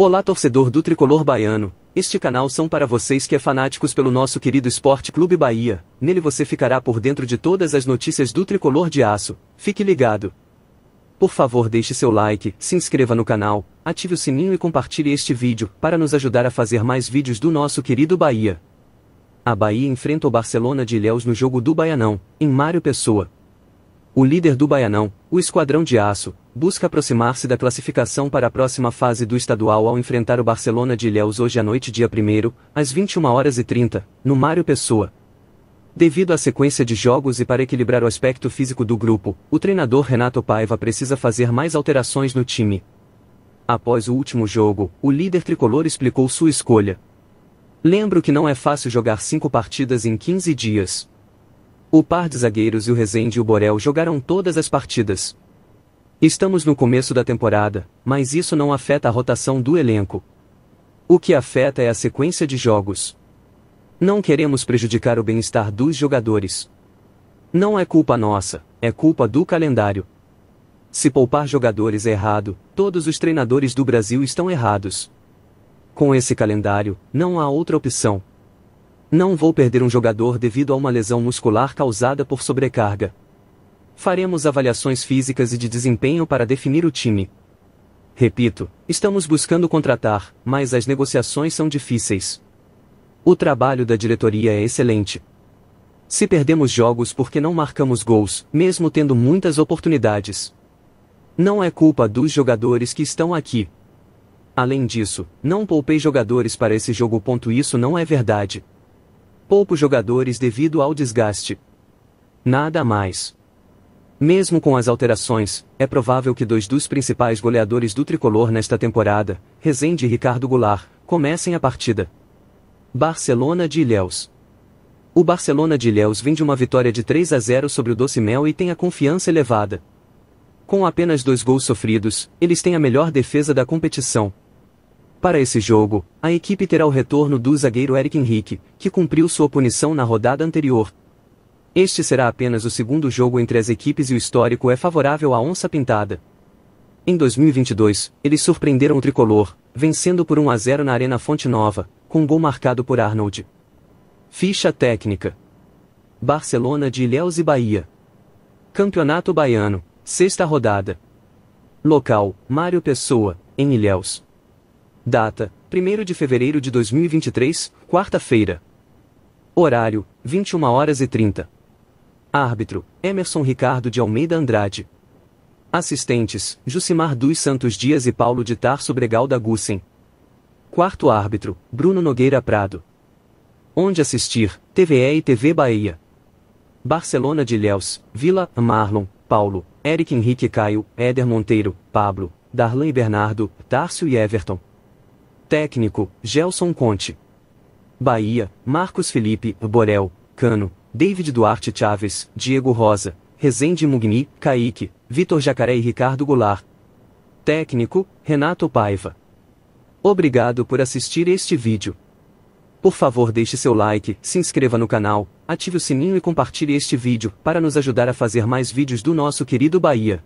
Olá torcedor do tricolor baiano, este canal são para vocês que é fanáticos pelo nosso querido Esporte Clube Bahia, nele você ficará por dentro de todas as notícias do tricolor de aço, fique ligado. Por favor deixe seu like, se inscreva no canal, ative o sininho e compartilhe este vídeo, para nos ajudar a fazer mais vídeos do nosso querido Bahia. A Bahia enfrenta o Barcelona de Ilhéus no jogo do Baianão, em Mário Pessoa, o líder do Baianão, o Esquadrão de Aço, busca aproximar-se da classificação para a próxima fase do estadual ao enfrentar o Barcelona de Ilhéus hoje à noite dia 1 às 21 horas e 30, no Mário Pessoa. Devido à sequência de jogos e para equilibrar o aspecto físico do grupo, o treinador Renato Paiva precisa fazer mais alterações no time. Após o último jogo, o líder tricolor explicou sua escolha. Lembro que não é fácil jogar cinco partidas em 15 dias. O par de zagueiros e o Rezende e o Borel jogaram todas as partidas. Estamos no começo da temporada, mas isso não afeta a rotação do elenco. O que afeta é a sequência de jogos. Não queremos prejudicar o bem-estar dos jogadores. Não é culpa nossa, é culpa do calendário. Se poupar jogadores é errado, todos os treinadores do Brasil estão errados. Com esse calendário, não há outra opção, não vou perder um jogador devido a uma lesão muscular causada por sobrecarga. Faremos avaliações físicas e de desempenho para definir o time. Repito, estamos buscando contratar, mas as negociações são difíceis. O trabalho da diretoria é excelente. Se perdemos jogos porque não marcamos gols, mesmo tendo muitas oportunidades. Não é culpa dos jogadores que estão aqui. Além disso, não poupei jogadores para esse jogo. isso não é verdade poucos jogadores devido ao desgaste. Nada mais. Mesmo com as alterações, é provável que dois dos principais goleadores do tricolor nesta temporada, Rezende e Ricardo Goulart, comecem a partida. Barcelona de Ilhéus. O Barcelona de Ilhéus vem de uma vitória de 3 a 0 sobre o doce mel e tem a confiança elevada. Com apenas dois gols sofridos, eles têm a melhor defesa da competição, para esse jogo, a equipe terá o retorno do zagueiro Eric Henrique, que cumpriu sua punição na rodada anterior. Este será apenas o segundo jogo entre as equipes e o histórico é favorável à Onça Pintada. Em 2022, eles surpreenderam o tricolor, vencendo por 1 a 0 na Arena Fonte Nova, com um gol marcado por Arnold. Ficha técnica: Barcelona de Ilhéus e Bahia. Campeonato Baiano, sexta rodada. Local: Mário Pessoa, em Ilhéus. Data: 1 de fevereiro de 2023, quarta-feira. Horário: 21 horas e 30. Árbitro: Emerson Ricardo de Almeida Andrade. Assistentes: Jucimar dos Santos Dias e Paulo de Tarso Bregal da Gussen. Quarto árbitro: Bruno Nogueira Prado. Onde assistir: TVE e TV Bahia. Barcelona de Ilhéus, Vila, Marlon, Paulo, Eric Henrique Caio, Éder Monteiro, Pablo, Darlan e Bernardo, Tárcio e Everton. Técnico, Gelson Conte. Bahia, Marcos Felipe, Borel, Cano, David Duarte Chaves, Diego Rosa, Rezende Mugni, Kaique, Vitor Jacaré e Ricardo Goulart. Técnico, Renato Paiva. Obrigado por assistir este vídeo. Por favor deixe seu like, se inscreva no canal, ative o sininho e compartilhe este vídeo, para nos ajudar a fazer mais vídeos do nosso querido Bahia.